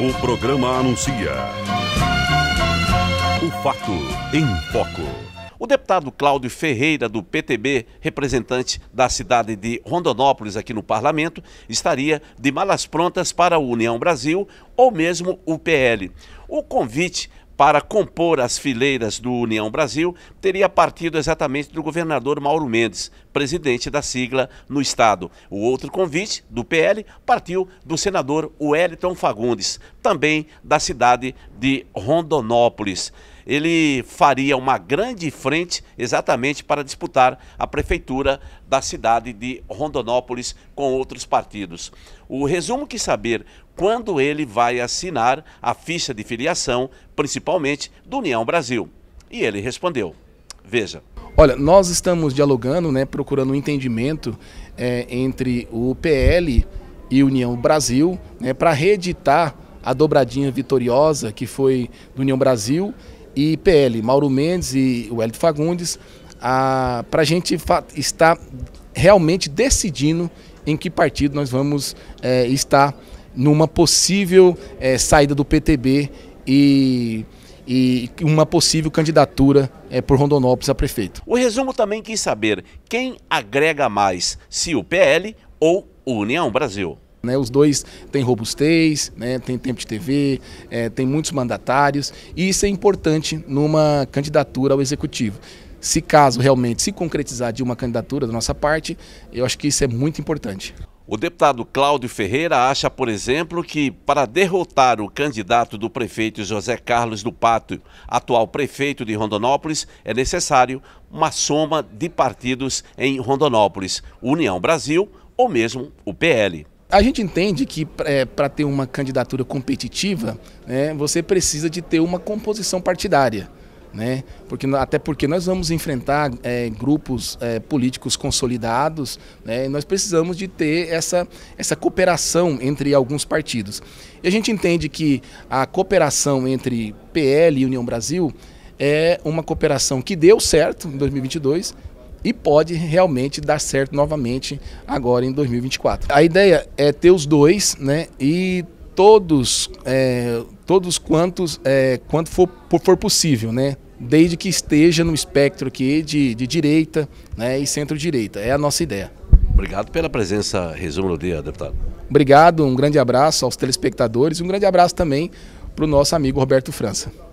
O programa anuncia. O fato em foco. O deputado Cláudio Ferreira, do PTB, representante da cidade de Rondonópolis aqui no parlamento, estaria de malas prontas para a União Brasil ou mesmo o PL. O convite para compor as fileiras do União Brasil teria partido exatamente do governador Mauro Mendes, presidente da sigla no Estado. O outro convite do PL partiu do senador Wellington Fagundes, também da cidade de Rondonópolis ele faria uma grande frente exatamente para disputar a prefeitura da cidade de Rondonópolis com outros partidos. O resumo que saber quando ele vai assinar a ficha de filiação, principalmente do União Brasil. E ele respondeu: Veja. Olha, nós estamos dialogando, né, procurando um entendimento é, entre o PL e União Brasil né, para reeditar a dobradinha vitoriosa que foi do União Brasil e PL, Mauro Mendes e o Hélio Fagundes, para a gente estar realmente decidindo em que partido nós vamos é, estar numa possível é, saída do PTB e e uma possível candidatura é, por Rondonópolis a prefeito. O resumo também quis saber quem agrega mais, se o PL ou União Brasil. Né? Os dois têm robustez, né? tem tempo de TV, é, tem muitos mandatários e isso é importante numa candidatura ao executivo. Se caso realmente se concretizar de uma candidatura da nossa parte, eu acho que isso é muito importante. O deputado Cláudio Ferreira acha, por exemplo, que para derrotar o candidato do prefeito José Carlos do Pato, atual prefeito de Rondonópolis, é necessário uma soma de partidos em Rondonópolis, União Brasil ou mesmo o PL. A gente entende que é, para ter uma candidatura competitiva, né, você precisa de ter uma composição partidária. Né? Porque, até porque nós vamos enfrentar é, grupos é, políticos consolidados, né? e nós precisamos de ter essa, essa cooperação entre alguns partidos. E a gente entende que a cooperação entre PL e União Brasil é uma cooperação que deu certo em 2022 e pode realmente dar certo novamente agora em 2024. A ideia é ter os dois, né? E todos, é, todos quantos, é, quanto for, for possível, né? Desde que esteja no espectro aqui de, de direita né, e centro-direita. É a nossa ideia. Obrigado pela presença, resumo do dia, deputado. Obrigado, um grande abraço aos telespectadores e um grande abraço também para o nosso amigo Roberto França.